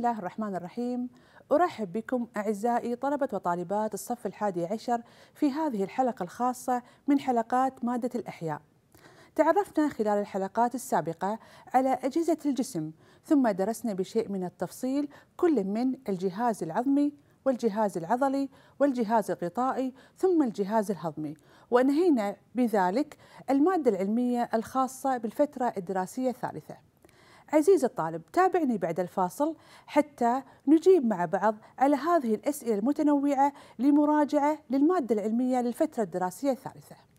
الله الرحمن الرحيم أرحب بكم أعزائي طلبة وطالبات الصف الحادي عشر في هذه الحلقة الخاصة من حلقات مادة الأحياء تعرفنا خلال الحلقات السابقة على أجهزة الجسم ثم درسنا بشيء من التفصيل كل من الجهاز العظمي والجهاز العضلي والجهاز الغطائي ثم الجهاز الهضمي وأنهينا بذلك المادة العلمية الخاصة بالفترة الدراسية الثالثة عزيزي الطالب تابعني بعد الفاصل حتى نجيب مع بعض على هذه الأسئلة المتنوعة لمراجعة للمادة العلمية للفترة الدراسية الثالثة.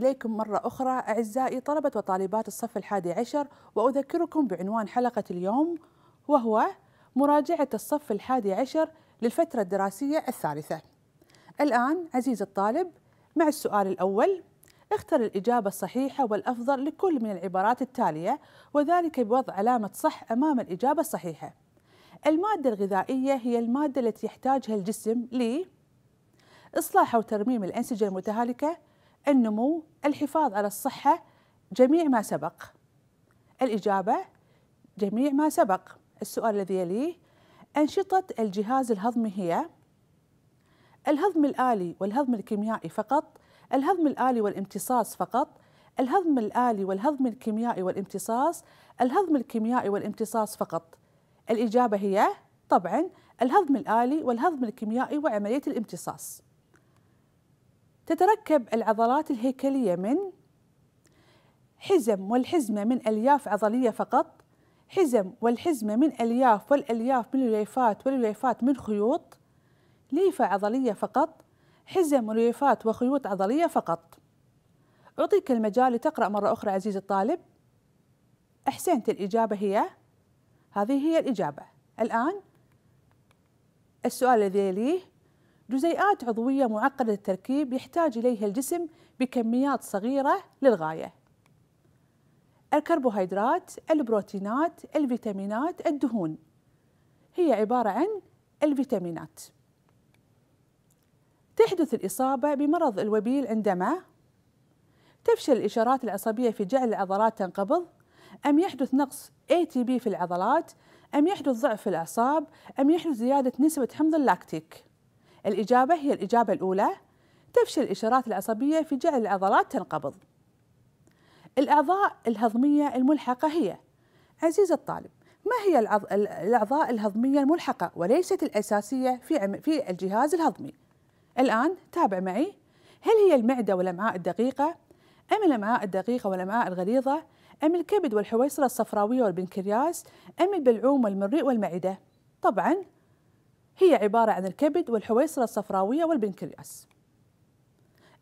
إليكم مرة أخرى أعزائي طلبة وطالبات الصف الحادي عشر وأذكركم بعنوان حلقة اليوم وهو مراجعة الصف الحادي عشر للفترة الدراسية الثالثة الآن عزيز الطالب مع السؤال الأول اختر الإجابة الصحيحة والأفضل لكل من العبارات التالية وذلك بوضع علامة صح أمام الإجابة الصحيحة المادة الغذائية هي المادة التي يحتاجها الجسم ل إصلاح وترميم الأنسجة المتهالكة النمو الحفاظ على الصحة جميع ما سبق الإجابة جميع ما سبق السؤال الذي يليه أنشطة الجهاز الهضمي هي الهضم الآلي والهضم الكيميائي فقط الهضم الآلي والامتصاص فقط الهضم الآلي والهضم الكيميائي والامتصاص الهضم الكيميائي والامتصاص فقط الإجابة هي طبعا الهضم الآلي والهضم الكيميائي وعملية الامتصاص تتركب العضلات الهيكلية من حزم والحزمة من ألياف عضلية فقط حزم والحزمة من ألياف والألياف من الليفات والليفات من خيوط ليفة عضلية فقط حزم وليفات وخيوط عضلية فقط أعطيك المجال لتقرأ مرة أخرى عزيزي الطالب أحسنت الإجابة هي هذه هي الإجابة الآن السؤال الذي يليه جزيئات عضوية معقدة التركيب يحتاج إليها الجسم بكميات صغيرة للغاية الكربوهيدرات، البروتينات، الفيتامينات، الدهون هي عبارة عن الفيتامينات تحدث الإصابة بمرض الوبيل عندما تفشل الإشارات العصبية في جعل العضلات تنقبض أم يحدث نقص ATP في العضلات أم يحدث ضعف في الأعصاب أم يحدث زيادة نسبة حمض اللاكتيك الإجابة هي الإجابة الأولى تفشل الإشارات العصبية في جعل العضلات تنقبض الأعضاء الهضمية الملحقة هي عزيز الطالب ما هي الأعضاء الهضمية الملحقة وليست الأساسية في في الجهاز الهضمي؟ الآن تابع معي هل هي المعدة والأمعاء الدقيقة؟ أم الأمعاء الدقيقة والأمعاء الغليظة؟ أم الكبد والحويصلة الصفراوية والبنكرياس؟ أم البلعوم والمريء والمعدة؟ طبعاً هي عبارة عن الكبد والحويصلة الصفراوية والبنكرياس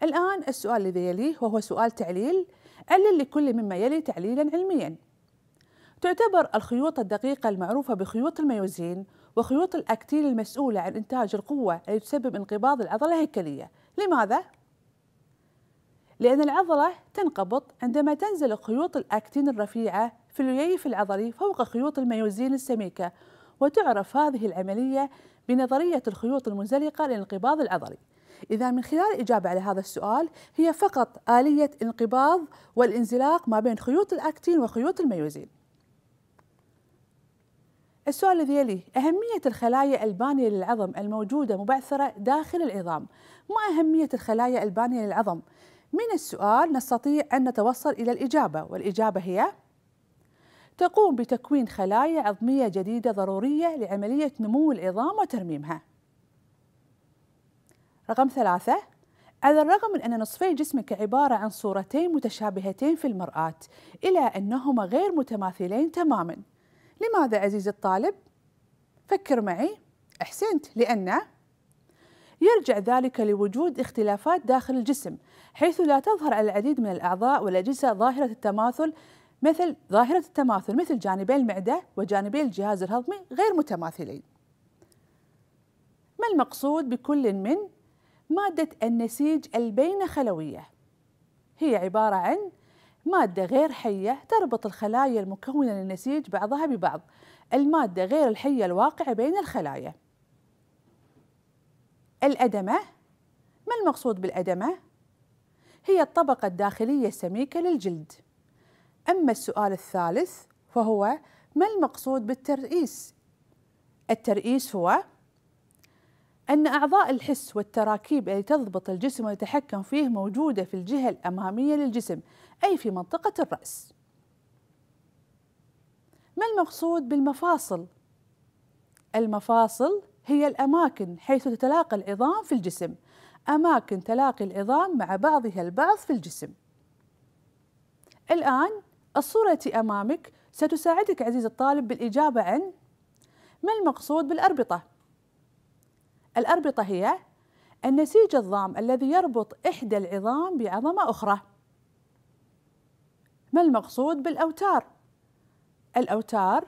الآن السؤال الذي يليه وهو سؤال تعليل علل لكل مما يلي تعليلا علميا تعتبر الخيوط الدقيقة المعروفة بخيوط الميوزين وخيوط الأكتين المسؤولة عن إنتاج القوة التي تسبب انقباض العضلة هيكلية لماذا؟ لأن العضلة تنقبض عندما تنزل خيوط الأكتين الرفيعة في الريف العضلي فوق خيوط الميوزين السميكة وتعرف هذه العملية بنظرية الخيوط المنزلقة للانقباض العضلي إذا من خلال الإجابة على هذا السؤال هي فقط آلية انقباض والانزلاق ما بين خيوط الأكتين وخيوط الميوزين السؤال الذي يلي أهمية الخلايا البانية للعظم الموجودة مبعثرة داخل العظام ما أهمية الخلايا البانية للعظم؟ من السؤال نستطيع أن نتوصل إلى الإجابة والإجابة هي تقوم بتكوين خلايا عظمية جديدة ضرورية لعملية نمو العظام وترميمها رقم ثلاثة على الرغم من أن نصفي جسمك عبارة عن صورتين متشابهتين في المرآة إلا أنهما غير متماثلين تماما لماذا عزيزي الطالب؟ فكر معي أحسنت لأن يرجع ذلك لوجود اختلافات داخل الجسم حيث لا تظهر على العديد من الأعضاء والأجهزة ظاهرة التماثل مثل ظاهرة التماثل مثل جانبي المعدة وجانبي الجهاز الهضمي غير متماثلين ما المقصود بكل من مادة النسيج البين خلوية هي عبارة عن مادة غير حية تربط الخلايا المكونة للنسيج بعضها ببعض المادة غير الحية الواقعة بين الخلايا الأدمة ما المقصود بالأدمة؟ هي الطبقة الداخلية السميكة للجلد أما السؤال الثالث فهو ما المقصود بالترئيس؟ الترئيس هو أن أعضاء الحس والتراكيب التي تضبط الجسم ويتحكم فيه موجودة في الجهة الأمامية للجسم أي في منطقة الرأس ما المقصود بالمفاصل؟ المفاصل هي الأماكن حيث تتلاقى العظام في الجسم أماكن تلاقي العظام مع بعضها البعض في الجسم الآن الصورة التي أمامك ستساعدك عزيزي الطالب بالإجابة عن ما المقصود بالأربطة؟ الأربطة هي النسيج الضام الذي يربط إحدى العظام بعظمة أخرى ما المقصود بالأوتار؟ الأوتار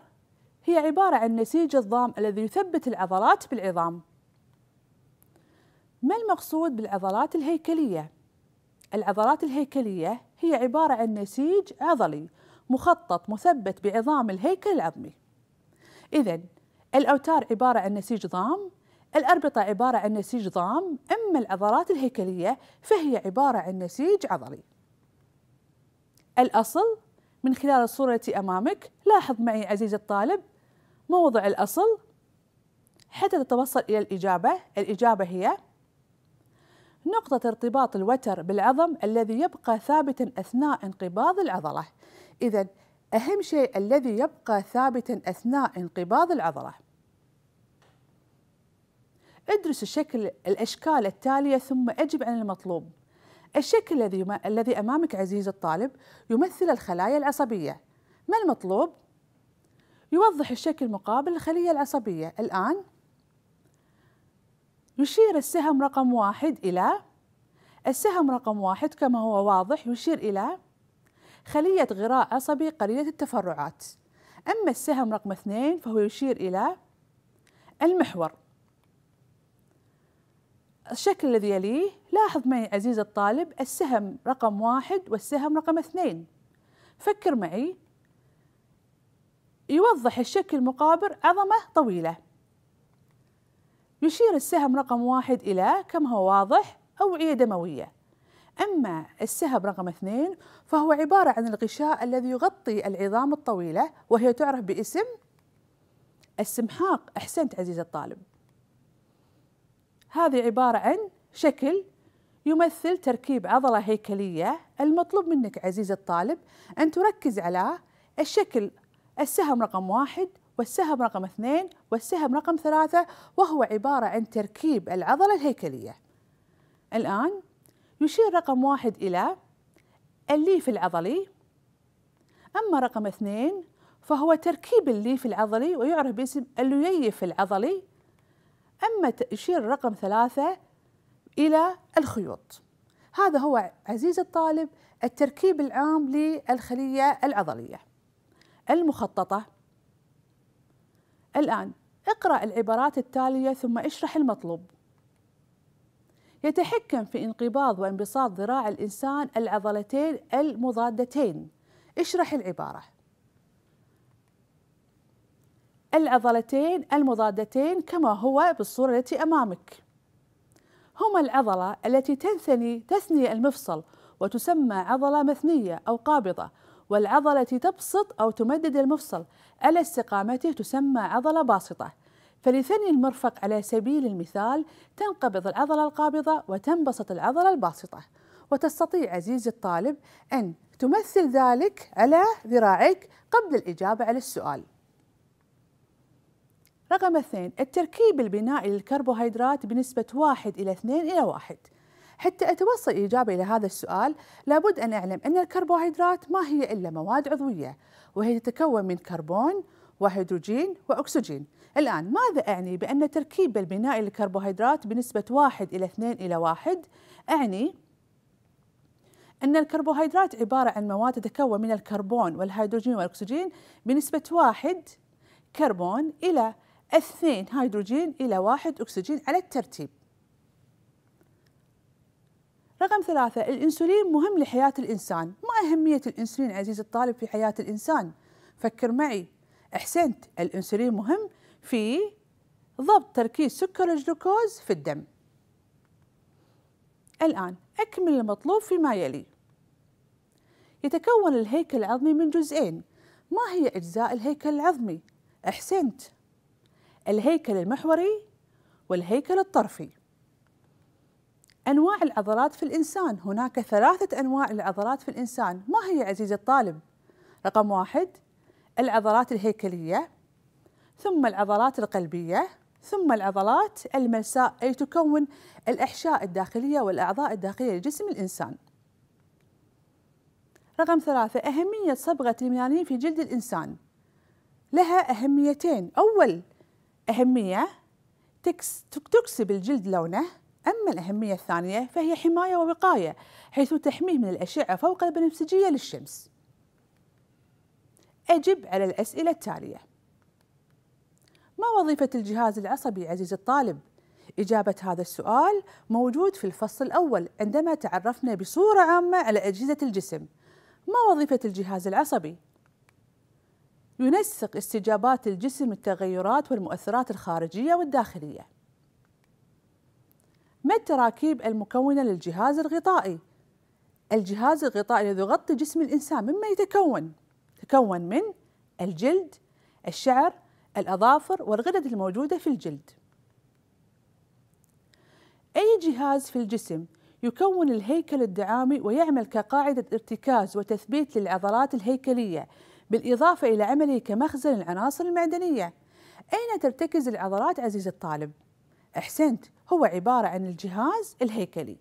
هي عبارة عن نسيج الضام الذي يثبت العضلات بالعظام ما المقصود بالعضلات الهيكلية؟ العضلات الهيكلية هي عبارة عن نسيج عضلي مخطط مثبت بعظام الهيكل العظمي إذا الأوتار عبارة عن نسيج ضام الأربطة عبارة عن نسيج ضام أما العضلات الهيكلية فهي عبارة عن نسيج عضلي الأصل من خلال الصورة التي أمامك لاحظ معي عزيزي الطالب موضع الأصل حتى تتوصل إلى الإجابة الإجابة هي نقطة ارتباط الوتر بالعظم الذي يبقى ثابتا أثناء انقباض العضلة إذا أهم شيء الذي يبقى ثابتا أثناء انقباض العضلة ادرس الشكل الأشكال التالية ثم أجب عن المطلوب الشكل الذي الذي أمامك عزيز الطالب يمثل الخلايا العصبية ما المطلوب؟ يوضح الشكل مقابل الخلية العصبية الآن يشير السهم رقم واحد إلى السهم رقم واحد كما هو واضح يشير إلى خلية غراء عصبي قليلة التفرعات أما السهم رقم اثنين فهو يشير إلى المحور الشكل الذي يليه لاحظ معي عزيز الطالب السهم رقم واحد والسهم رقم اثنين فكر معي يوضح الشكل المقابر عظمة طويلة يشير السهم رقم واحد إلى كما هو واضح أوعية دموية أما السهم رقم اثنين فهو عبارة عن الغشاء الذي يغطي العظام الطويلة وهي تعرف باسم السمحاق أحسنت عزيزي الطالب هذه عبارة عن شكل يمثل تركيب عضلة هيكلية المطلوب منك عزيزي الطالب أن تركز على الشكل السهم رقم واحد والسهم رقم اثنين والسهم رقم ثلاثة وهو عبارة عن تركيب العضلة الهيكلية الآن يشير رقم واحد إلى الليف العضلي أما رقم اثنين فهو تركيب الليف العضلي ويعرف باسم اللييف العضلي أما يشير رقم ثلاثة إلى الخيوط هذا هو عزيزي الطالب التركيب العام للخلية العضلية المخططة الآن اقرأ العبارات التالية ثم اشرح المطلوب يتحكم في انقباض وانبساط ذراع الإنسان العضلتين المضادتين اشرح العبارة العضلتين المضادتين كما هو بالصورة التي أمامك هما العضلة التي تنثني تثني المفصل وتسمى عضلة مثنية أو قابضة والعضلة تبسط أو تمدد المفصل على استقامته تسمى عضلة باسطة فلثني المرفق على سبيل المثال تنقبض العضلة القابضة وتنبسط العضلة الباسطة وتستطيع عزيزي الطالب أن تمثل ذلك على ذراعك قبل الإجابة على السؤال رقم اثنين التركيب البنائي للكربوهيدرات بنسبة واحد إلى اثنين إلى واحد حتى أتوصل إجابة إلى هذا السؤال لابد أن أعلم أن الكربوهيدرات ما هي إلا مواد عضوية وهي تتكون من كربون وهيدروجين وأكسجين الآن ماذا أعني بأن تركيب البناء للكربوهيدرات بنسبة 1 إلى 2 إلى 1 أعني أن الكربوهيدرات عبارة عن مواد تتكون من الكربون والهيدروجين والأكسجين بنسبة 1 كربون إلى 2 هيدروجين إلى 1 أكسجين على الترتيب رقم ثلاثة الإنسولين مهم لحياة الإنسان ما أهمية الإنسولين عزيز الطالب في حياة الإنسان فكر معي أحسنت الإنسولين مهم في ضبط تركيز سكر الجلوكوز في الدم الآن أكمل المطلوب فيما يلي يتكون الهيكل العظمي من جزئين ما هي أجزاء الهيكل العظمي؟ أحسنت الهيكل المحوري والهيكل الطرفي أنواع العضلات في الإنسان هناك ثلاثة أنواع العضلات في الإنسان ما هي عزيزي الطالب؟ رقم واحد العضلات الهيكلية ثم العضلات القلبية ثم العضلات الملساء أي تكون الأحشاء الداخلية والأعضاء الداخلية لجسم الإنسان رقم ثلاثة أهمية صبغة الميلانين في جلد الإنسان لها أهميتين أول أهمية تكسب الجلد لونه أما الأهمية الثانية فهي حماية ووقاية حيث تحميه من الأشعة فوق البنفسجية للشمس أجب على الأسئلة التالية ما وظيفة الجهاز العصبي عزيز الطالب؟ إجابة هذا السؤال موجود في الفصل الأول عندما تعرفنا بصورة عامة على أجهزة الجسم ما وظيفة الجهاز العصبي؟ ينسق استجابات الجسم التغيرات والمؤثرات الخارجية والداخلية ما التراكيب المكونة للجهاز الغطائي الجهاز الغطائي الذي يغطي جسم الإنسان مما يتكون تكون من الجلد الشعر الأظافر والغدد الموجودة في الجلد أي جهاز في الجسم يكون الهيكل الدعامي ويعمل كقاعدة ارتكاز وتثبيت للعضلات الهيكلية بالإضافة إلى عمله كمخزن العناصر المعدنية أين ترتكز العضلات عزيز الطالب؟ أحسنت هو عبارة عن الجهاز الهيكلي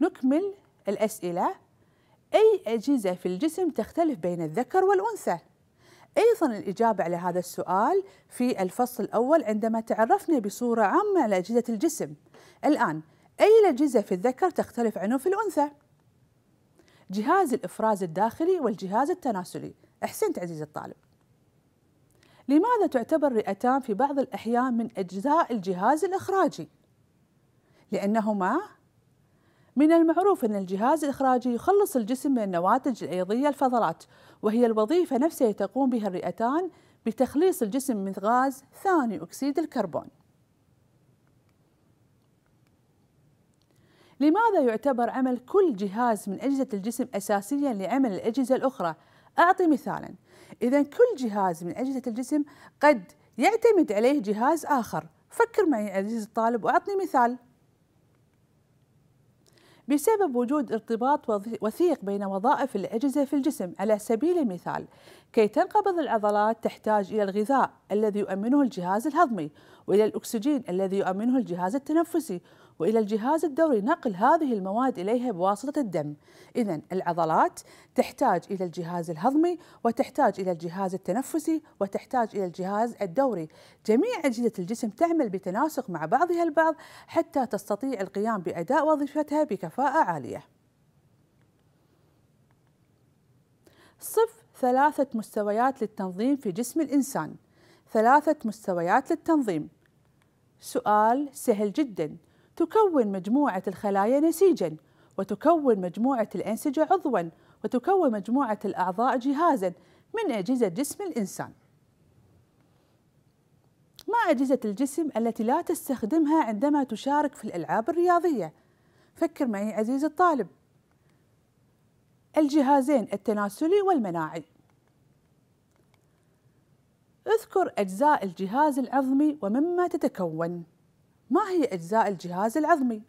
نكمل الأسئلة أي أجهزة في الجسم تختلف بين الذكر والأنثى؟ أيضا الإجابة على هذا السؤال في الفصل الأول عندما تعرفنا بصورة عامة على أجهزة الجسم الآن أي الأجهزة في الذكر تختلف عنه في الأنثى؟ جهاز الإفراز الداخلي والجهاز التناسلي أحسنت عزيزي الطالب لماذا تعتبر الرئتان في بعض الأحيان من أجزاء الجهاز الإخراجي؟ لأنهما من المعروف أن الجهاز الإخراجي يخلص الجسم من النواتج الأيضية الفضلات وهي الوظيفة نفسها تقوم بها الرئتان بتخليص الجسم من غاز ثاني أكسيد الكربون لماذا يعتبر عمل كل جهاز من أجهزة الجسم أساسيا لعمل الأجهزة الأخرى؟ أعطي مثالا إذا كل جهاز من أجهزة الجسم قد يعتمد عليه جهاز آخر فكر معي عزيزي الطالب وأعطني مثال بسبب وجود ارتباط وثيق بين وظائف الأجهزة في الجسم على سبيل المثال كي تنقبض العضلات تحتاج إلى الغذاء الذي يؤمنه الجهاز الهضمي وإلى الأكسجين الذي يؤمنه الجهاز التنفسي والى الجهاز الدوري نقل هذه المواد اليها بواسطه الدم. اذا العضلات تحتاج الى الجهاز الهضمي وتحتاج الى الجهاز التنفسي وتحتاج الى الجهاز الدوري. جميع اجهزه الجسم تعمل بتناسق مع بعضها البعض حتى تستطيع القيام باداء وظيفتها بكفاءه عاليه. صف ثلاثة مستويات للتنظيم في جسم الإنسان ثلاثة مستويات للتنظيم سؤال سهل جدا تكون مجموعة الخلايا نسيجا وتكون مجموعة الأنسجة عضوا وتكون مجموعة الأعضاء جهازا من أجهزة جسم الإنسان ما أجهزة الجسم التي لا تستخدمها عندما تشارك في الألعاب الرياضية؟ فكر معي عزيزي الطالب الجهازين التناسلي والمناعي اذكر أجزاء الجهاز العظمي ومما تتكون ما هي أجزاء الجهاز العظمي؟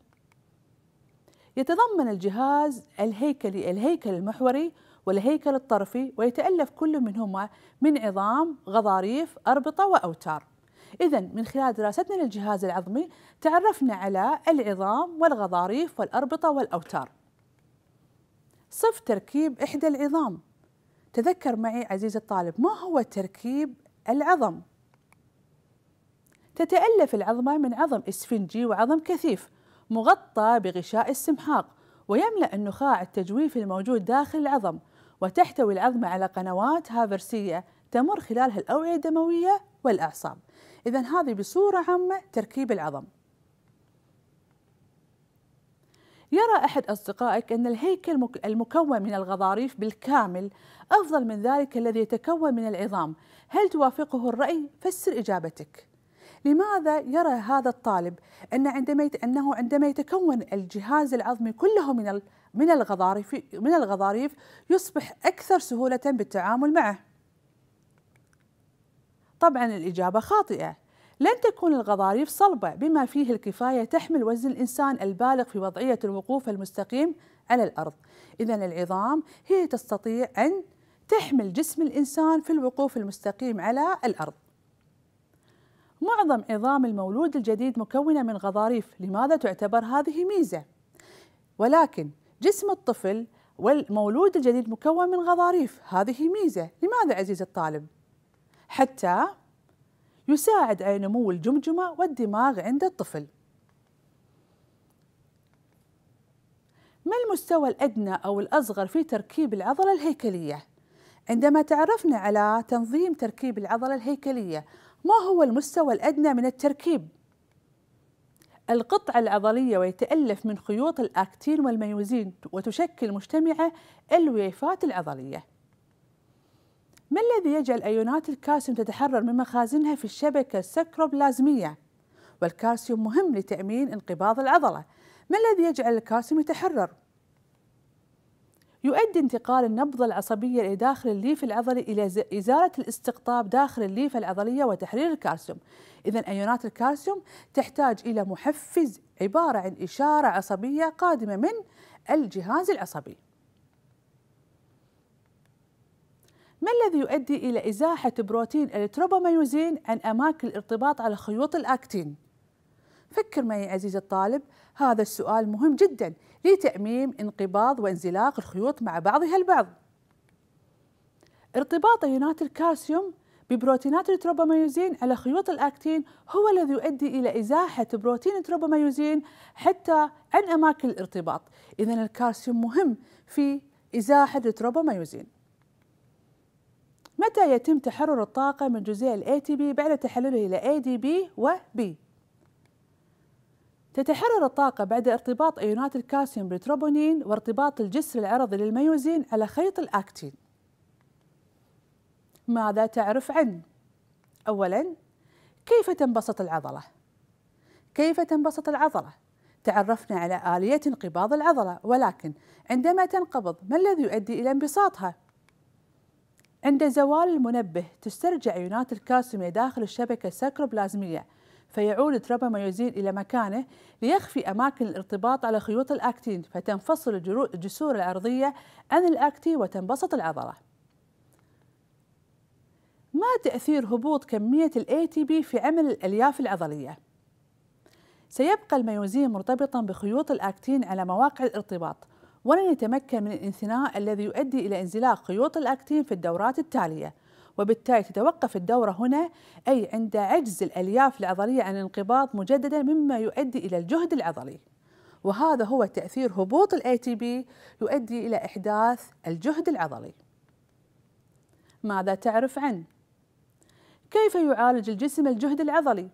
يتضمن الجهاز الهيكلي الهيكل المحوري والهيكل الطرفي ويتألف كل منهما من عظام غضاريف أربطة وأوتار إذا من خلال دراستنا للجهاز العظمي تعرفنا على العظام والغضاريف والأربطة والأوتار صف تركيب إحدى العظام تذكر معي عزيزي الطالب ما هو تركيب العظم تتألف العظمة من عظم إسفنجي وعظم كثيف مغطى بغشاء السمحاق ويملأ النخاع التجويفي الموجود داخل العظم وتحتوي العظمة على قنوات هافرسية تمر خلالها الأوعية الدموية والأعصاب إذا هذه بصورة عامة تركيب العظم يرى أحد أصدقائك أن الهيكل المكون من الغضاريف بالكامل أفضل من ذلك الذي يتكون من العظام هل توافقه الرأي؟ فسر إجابتك لماذا يرى هذا الطالب أن عندما أنه عندما يتكون الجهاز العظمي كله من من الغضاريف من الغضاريف يصبح أكثر سهولة بالتعامل معه؟ طبعا الإجابة خاطئة لن تكون الغضاريف صلبة بما فيه الكفاية تحمل وزن الإنسان البالغ في وضعية الوقوف المستقيم على الأرض إذا العظام هي تستطيع أن تحمل جسم الإنسان في الوقوف المستقيم على الأرض معظم عظام المولود الجديد مكونة من غضاريف لماذا تعتبر هذه ميزة؟ ولكن جسم الطفل والمولود الجديد مكون من غضاريف هذه ميزة لماذا عزيزي الطالب؟ حتى يساعد على نمو الجمجمة والدماغ عند الطفل ما المستوى الأدنى أو الأصغر في تركيب العضلة الهيكلية؟ عندما تعرفنا على تنظيم تركيب العضلة الهيكلية ما هو المستوى الأدنى من التركيب؟ القطعة العضلية ويتألف من خيوط الأكتين والميوزين وتشكل مجتمعة الويفات العضلية ما الذي يجعل أيونات الكالسيوم تتحرر من مخازنها في الشبكة السكروبلازمية؟ والكالسيوم مهم لتأمين انقباض العضلة ما الذي يجعل الكالسيوم يتحرر؟ يؤدي انتقال النبضة العصبية إلى داخل الليف العضلي إلى إزالة الاستقطاب داخل الليفة العضلية وتحرير الكالسيوم إذا أيونات الكالسيوم تحتاج إلى محفز عبارة عن إشارة عصبية قادمة من الجهاز العصبي ما الذي يؤدي إلى إزاحة بروتين التروبوميوزين عن أماكن الارتباط على خيوط الأكتين؟ فكر معي عزيزي الطالب هذا السؤال مهم جدا تأميم انقباض وانزلاق الخيوط مع بعضها البعض ارتباط أيونات الكالسيوم ببروتينات التروبوميوزين على خيوط الأكتين هو الذي يؤدي إلى إزاحة بروتين التروبوميوزين حتى عن أماكن الارتباط إذا الكالسيوم مهم في إزاحة التروبوميوزين متى يتم تحرر الطاقة من جزيء تي بي بعد تحلله إلى دي بي وبي تتحرر الطاقة بعد ارتباط أيونات الكالسيوم بالتروبونين وارتباط الجسر العرضي للميوزين على خيط الأكتين ماذا تعرف عن؟ أولاً كيف تنبسط العضلة؟ كيف تنبسط العضلة؟ تعرفنا على آلية انقباض العضلة ولكن عندما تنقبض ما الذي يؤدي إلى انبساطها؟ عند زوال المنبه تسترجع أيونات الكالسيوم داخل الشبكة السكروبلازمية فيعود مايوزين إلى مكانه ليخفي أماكن الارتباط على خيوط الأكتين فتنفصل الجسور العرضية عن الأكتين وتنبسط العضلة ما تأثير هبوط كمية الـ ATP في عمل الألياف العضلية؟ سيبقى الميوزين مرتبطا بخيوط الأكتين على مواقع الارتباط ولن يتمكن من الانثناء الذي يؤدي إلى انزلاق خيوط الأكتين في الدورات التالية وبالتالي تتوقف الدورة هنا أي عند عجز الألياف العضلية عن الانقباض مجددا مما يؤدي إلى الجهد العضلي وهذا هو تأثير هبوط الاي تي بي يؤدي إلى إحداث الجهد العضلي ماذا تعرف عنه؟ كيف يعالج الجسم الجهد العضلي؟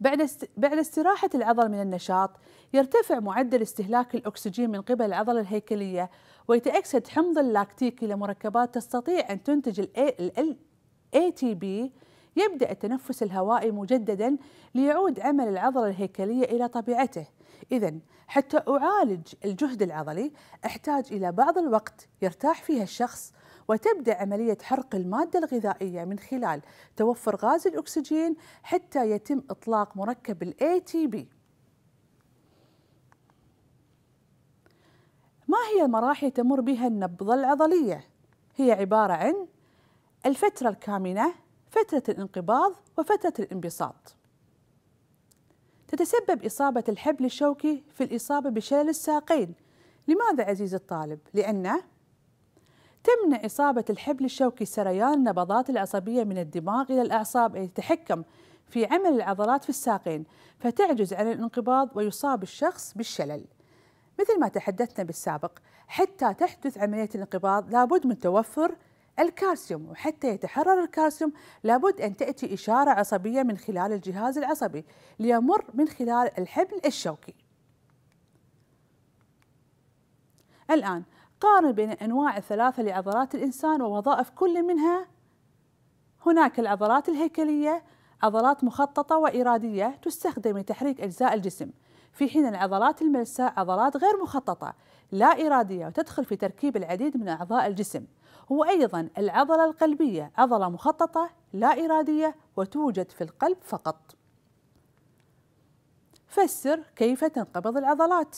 بعد بعد استراحة العضل من النشاط يرتفع معدل استهلاك الأكسجين من قبل العضلة الهيكلية ويتأكسد حمض اللاكتيكي لمركبات تستطيع أن تنتج الـ ATP يبدأ التنفس الهوائي مجددا ليعود عمل العضلة الهيكلية إلى طبيعته إذا حتى أعالج الجهد العضلي أحتاج إلى بعض الوقت يرتاح فيها الشخص وتبدأ عملية حرق المادة الغذائية من خلال توفر غاز الأكسجين حتى يتم إطلاق مركب الـ ATP ما هي المراحل تمر بها النبضة العضلية؟ هي عبارة عن الفترة الكامنة، فترة الانقباض، وفترة الانبساط. تتسبب إصابة الحبل الشوكي في الإصابة بشلل الساقين. لماذا عزيزي الطالب؟ لأنه تمنع إصابة الحبل الشوكي سريان النبضات العصبية من الدماغ إلى الأعصاب أي تتحكم في عمل العضلات في الساقين فتعجز عن الانقباض ويصاب الشخص بالشلل مثل ما تحدثنا بالسابق حتى تحدث عملية الانقباض لابد من توفر الكالسيوم وحتى يتحرر الكالسيوم لابد أن تأتي إشارة عصبية من خلال الجهاز العصبي ليمر من خلال الحبل الشوكي الآن قارن بين الأنواع الثلاثة لعضلات الإنسان ووظائف كل منها هناك العضلات الهيكلية عضلات مخططة وإرادية تستخدم لتحريك أجزاء الجسم في حين العضلات الملساء عضلات غير مخططة لا إرادية وتدخل في تركيب العديد من أعضاء الجسم وأيضا العضلة القلبية عضلة مخططة لا إرادية وتوجد في القلب فقط فسر كيف تنقبض العضلات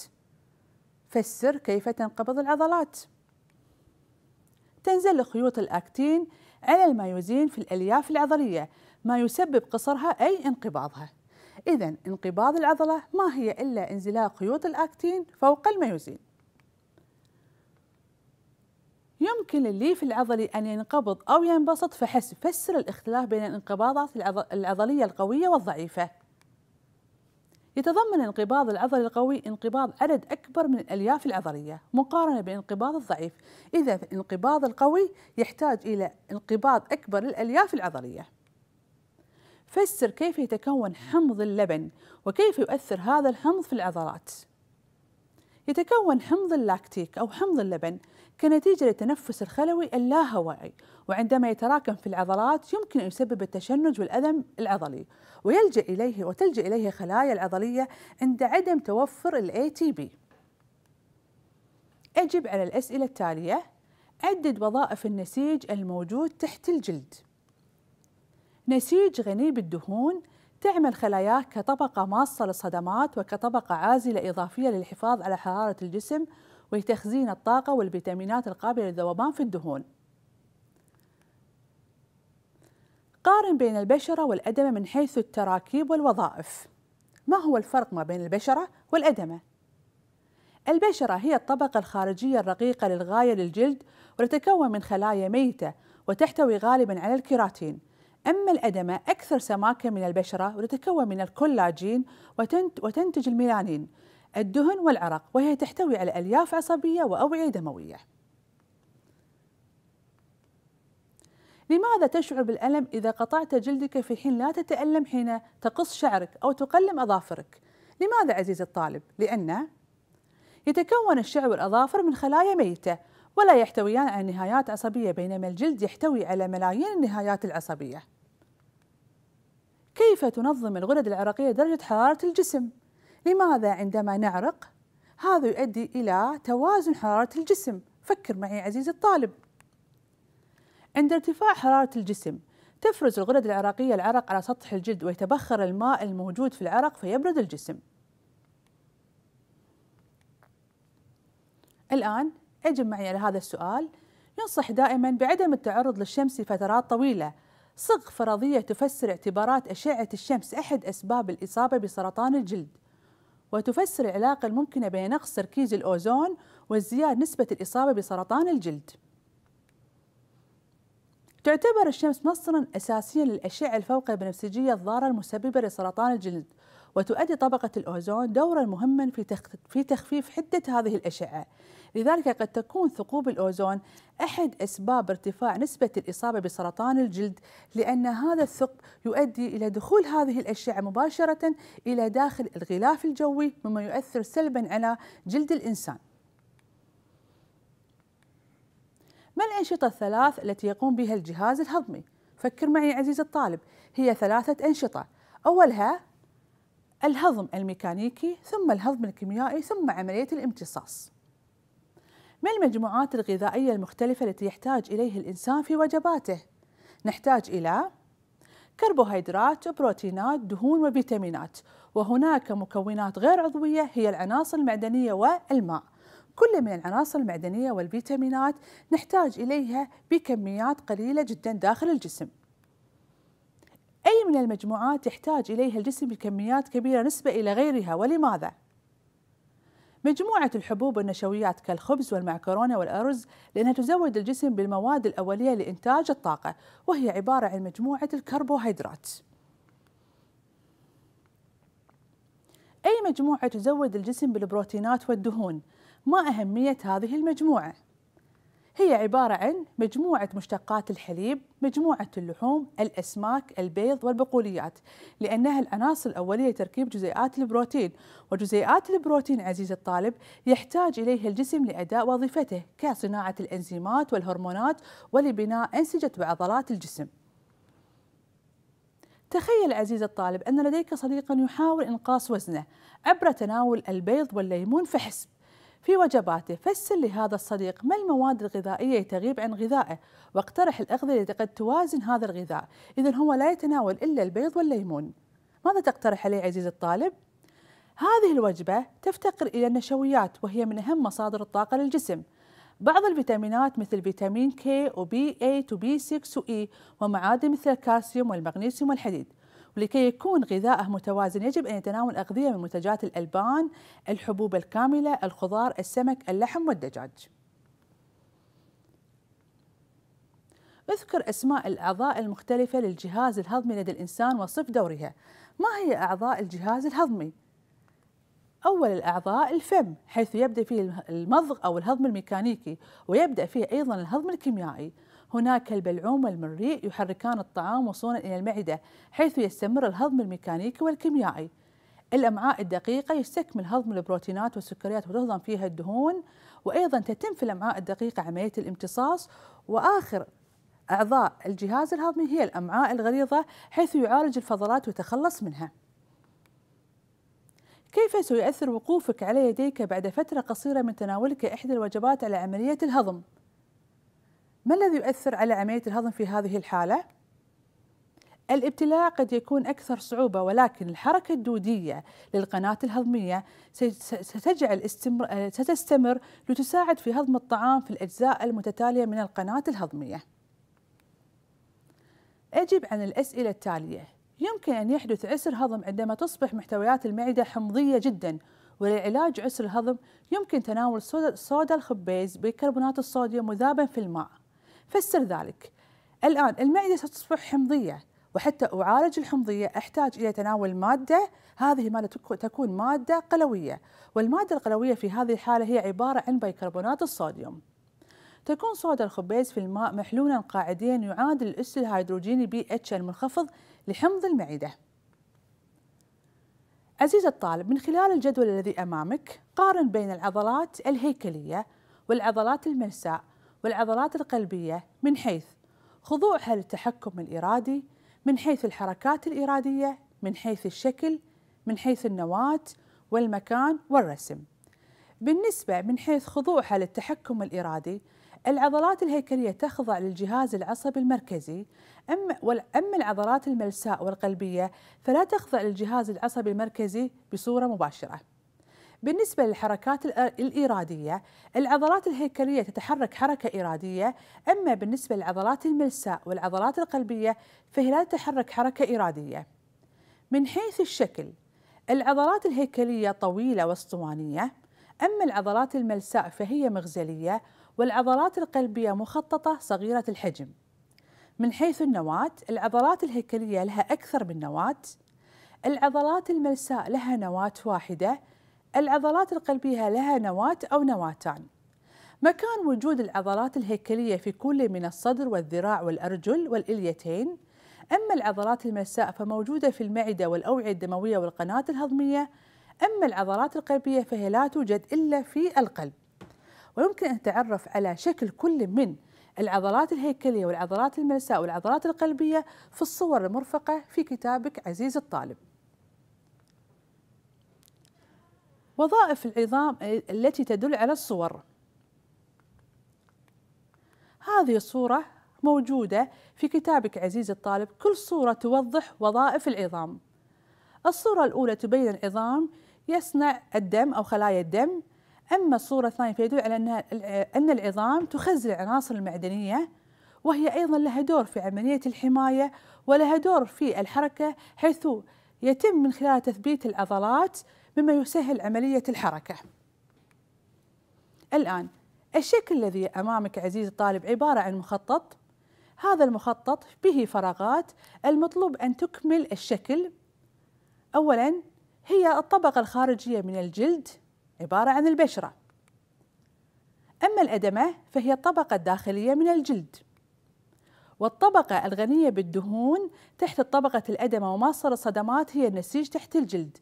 فسر كيف تنقبض العضلات تنزل خيوط الأكتين على المايوزين في الألياف العضلية ما يسبب قصرها أي انقباضها إذا انقباض العضلة ما هي إلا انزلاق خيوط الأكتين فوق الميوزين يمكن الليف العضلي أن ينقبض أو ينبسط فحسب فسر الاختلاف بين الانقباضات العضلية القوية والضعيفة يتضمن انقباض العضل القوي انقباض عدد أكبر من الألياف العضلية مقارنة بانقباض الضعيف إذا الانقباض القوي يحتاج إلى انقباض أكبر للألياف العضلية فسر كيف يتكون حمض اللبن وكيف يؤثر هذا الحمض في العضلات يتكون حمض اللاكتيك أو حمض اللبن كنتيجة للتنفس الخلوي اللاهوائي وعندما يتراكم في العضلات يمكن أن يسبب التشنج والألم العضلي ويلجأ إليه وتلجأ إليه خلايا العضلية عند عدم توفر الـ ATP أجب على الأسئلة التالية عدد وظائف النسيج الموجود تحت الجلد نسيج غني بالدهون تعمل خلاياه كطبقة ماصة للصدمات وكطبقة عازلة إضافية للحفاظ على حرارة الجسم ولتخزين الطاقة والفيتامينات القابلة للذوبان في الدهون قارن بين البشرة والأدمة من حيث التراكيب والوظائف ما هو الفرق ما بين البشرة والأدمة؟ البشرة هي الطبقة الخارجية الرقيقة للغاية للجلد وتتكون من خلايا ميتة وتحتوي غالبا على الكيراتين أما الأدمة أكثر سماكة من البشرة وتتكون من الكولاجين وتنتج الميلانين الدهن والعرق وهي تحتوي على ألياف عصبية وأوعية دموية لماذا تشعر بالألم إذا قطعت جلدك في حين لا تتألم حين تقص شعرك أو تقلم أظافرك؟ لماذا عزيزي الطالب؟ لأن يتكون الشعر والأظافر من خلايا ميتة ولا يحتويان على نهايات عصبية بينما الجلد يحتوي على ملايين النهايات العصبية كيف تنظم الغدد العرقية درجة حرارة الجسم لماذا عندما نعرق هذا يؤدي إلى توازن حرارة الجسم فكر معي عزيزي الطالب عند ارتفاع حرارة الجسم تفرز الغدد العرقية العرق على سطح الجلد ويتبخر الماء الموجود في العرق فيبرد الجسم الآن اجب معي على هذا السؤال ينصح دائما بعدم التعرض للشمس لفترات طويلة صغ فرضية تفسر اعتبارات أشعة الشمس أحد أسباب الإصابة بسرطان الجلد وتفسر العلاقة الممكنة بين نقص تركيز الأوزون وازدياد نسبة الإصابة بسرطان الجلد تعتبر الشمس مصدرا أساسيا للأشعة الفوق البنفسجية الضارة المسببة لسرطان الجلد وتؤدي طبقة الأوزون دورا مهما في تخفيف حدة هذه الأشعة لذلك قد تكون ثقوب الأوزون أحد أسباب ارتفاع نسبة الإصابة بسرطان الجلد لأن هذا الثقب يؤدي إلى دخول هذه الأشعة مباشرة إلى داخل الغلاف الجوي مما يؤثر سلبا على جلد الإنسان ما الأنشطة الثلاث التي يقوم بها الجهاز الهضمي؟ فكر معي عزيزي الطالب هي ثلاثة أنشطة أولها الهضم الميكانيكي ثم الهضم الكيميائي ثم عملية الامتصاص ما المجموعات الغذائية المختلفة التي يحتاج إليه الإنسان في وجباته؟ نحتاج إلى كربوهيدرات وبروتينات دهون وفيتامينات وهناك مكونات غير عضوية هي العناصر المعدنية والماء كل من العناصر المعدنية والفيتامينات نحتاج إليها بكميات قليلة جدا داخل الجسم أي من المجموعات يحتاج إليها الجسم بكميات كبيرة نسبة إلى غيرها ولماذا؟ مجموعة الحبوب والنشويات كالخبز والمعكرونة والأرز لأنها تزود الجسم بالمواد الأولية لإنتاج الطاقة وهي عبارة عن مجموعة الكربوهيدرات أي مجموعة تزود الجسم بالبروتينات والدهون ما أهمية هذه المجموعة؟ هي عبارة عن مجموعة مشتقات الحليب، مجموعة اللحوم، الأسماك، البيض والبقوليات، لأنها العناصر الأولية لتركيب جزيئات البروتين، وجزيئات البروتين عزيزي الطالب يحتاج إليها الجسم لأداء وظيفته كصناعة الإنزيمات والهرمونات ولبناء أنسجة وعضلات الجسم. تخيل عزيزي الطالب أن لديك صديقا يحاول إنقاص وزنه عبر تناول البيض والليمون فحسب في وجباته فسر لهذا الصديق ما المواد الغذائية تغيب عن غذائه واقترح الأغذية التي قد توازن هذا الغذاء إذا هو لا يتناول إلا البيض والليمون ماذا تقترح عليه عزيزي الطالب؟ هذه الوجبة تفتقر إلى النشويات وهي من أهم مصادر الطاقة للجسم بعض الفيتامينات مثل فيتامين K و B8 و B6 و E ومعادن مثل الكالسيوم والمغنيسيوم والحديد ولكي يكون غذائه متوازن يجب أن يتناول أغذية من منتجات الألبان الحبوب الكاملة الخضار السمك اللحم والدجاج اذكر أسماء الأعضاء المختلفة للجهاز الهضمي لدى الإنسان وصف دورها ما هي أعضاء الجهاز الهضمي؟ أول الأعضاء الفم حيث يبدأ فيه المضغ أو الهضم الميكانيكي ويبدأ فيه أيضا الهضم الكيميائي هناك البلعوم والمريء يحركان الطعام وصولا إلى المعدة حيث يستمر الهضم الميكانيكي والكيميائي الأمعاء الدقيقة يستكمل هضم البروتينات والسكريات وتهضم فيها الدهون وأيضا تتم في الأمعاء الدقيقة عملية الامتصاص وآخر أعضاء الجهاز الهضمي هي الأمعاء الغليظة حيث يعالج الفضلات ويتخلص منها كيف سيؤثر وقوفك على يديك بعد فترة قصيرة من تناولك إحدى الوجبات على عملية الهضم؟ ما الذي يؤثر على عملية الهضم في هذه الحالة؟ الابتلاع قد يكون أكثر صعوبة ولكن الحركة الدودية للقناة الهضمية ستجعل استمر... ستستمر لتساعد في هضم الطعام في الأجزاء المتتالية من القناة الهضمية. أجب عن الأسئلة التالية: يمكن أن يحدث عسر هضم عندما تصبح محتويات المعدة حمضية جدا ولعلاج عسر الهضم يمكن تناول صودا الخبيز بيكربونات الصوديوم مذابا في الماء. فسر ذلك الآن المعدة ستصبح حمضية وحتى أعالج الحمضية أحتاج إلى تناول مادة هذه المادة تكون مادة قلوية والمادة القلوية في هذه الحالة هي عبارة عن بيكربونات الصوديوم تكون صودا الخبيز في الماء محلولا قاعديا يعادل الأس الهيدروجيني بي اتش المنخفض لحمض المعدة عزيز الطالب من خلال الجدول الذي أمامك قارن بين العضلات الهيكلية والعضلات الملساء والعضلات القلبية من حيث خضوعها للتحكم الإرادي من حيث الحركات الإرادية من حيث الشكل من حيث النواة والمكان والرسم بالنسبة من حيث خضوعها للتحكم الإرادي العضلات الهيكلية تخضع للجهاز العصبي المركزي أما أما العضلات الملساء والقلبية فلا تخضع للجهاز العصبي المركزي بصورة مباشرة بالنسبة للحركات الإرادية العضلات الهيكلية تتحرك حركة إرادية أما بالنسبة للعضلات الملساء والعضلات القلبية فهي لا تتحرك حركة إرادية من حيث الشكل العضلات الهيكلية طويلة واسطوانية أما العضلات الملساء فهي مغزلية والعضلات القلبية مخططة صغيرة الحجم من حيث النواة العضلات الهيكلية لها أكثر من نواة العضلات الملساء لها نواة واحدة العضلات القلبية لها نواة أو نواتان مكان وجود العضلات الهيكلية في كل من الصدر والذراع والأرجل والإليتين أما العضلات المساء فموجودة في المعدة والأوعية الدموية والقناة الهضمية أما العضلات القلبية فهي لا توجد إلا في القلب ويمكن أن تعرف على شكل كل من العضلات الهيكلية والعضلات الملساء والعضلات القلبية في الصور المرفقة في كتابك عزيز الطالب وظائف العظام التي تدل على الصور هذه الصورة موجودة في كتابك عزيزي الطالب كل صورة توضح وظائف العظام الصورة الأولى تبين العظام يصنع الدم أو خلايا الدم أما الصورة الثانية فيدل على أنها أن العظام تخزن العناصر المعدنية وهي أيضا لها دور في عملية الحماية ولها دور في الحركة حيث يتم من خلال تثبيت العضلات مما يسهل عملية الحركة الآن الشكل الذي أمامك عزيزي الطالب عبارة عن مخطط هذا المخطط به فراغات المطلوب أن تكمل الشكل أولا هي الطبقة الخارجية من الجلد عبارة عن البشرة أما الأدمة فهي الطبقة الداخلية من الجلد والطبقة الغنية بالدهون تحت الطبقة الأدمة وما صار الصدمات هي النسيج تحت الجلد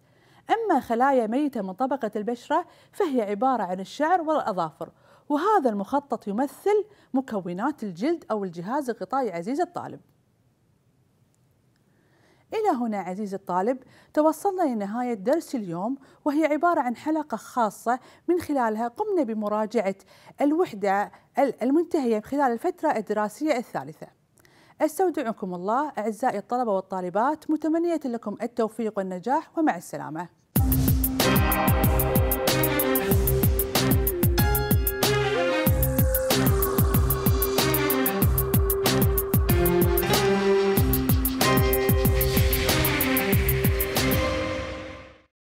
أما خلايا ميتة من طبقة البشرة فهي عبارة عن الشعر والأظافر وهذا المخطط يمثل مكونات الجلد أو الجهاز الغطائي عزيز الطالب إلى هنا عزيزي الطالب توصلنا لنهاية درس اليوم وهي عبارة عن حلقة خاصة من خلالها قمنا بمراجعة الوحدة المنتهية خلال الفترة الدراسية الثالثة استودعكم الله أعزائي الطلبة والطالبات متمنية لكم التوفيق والنجاح ومع السلامة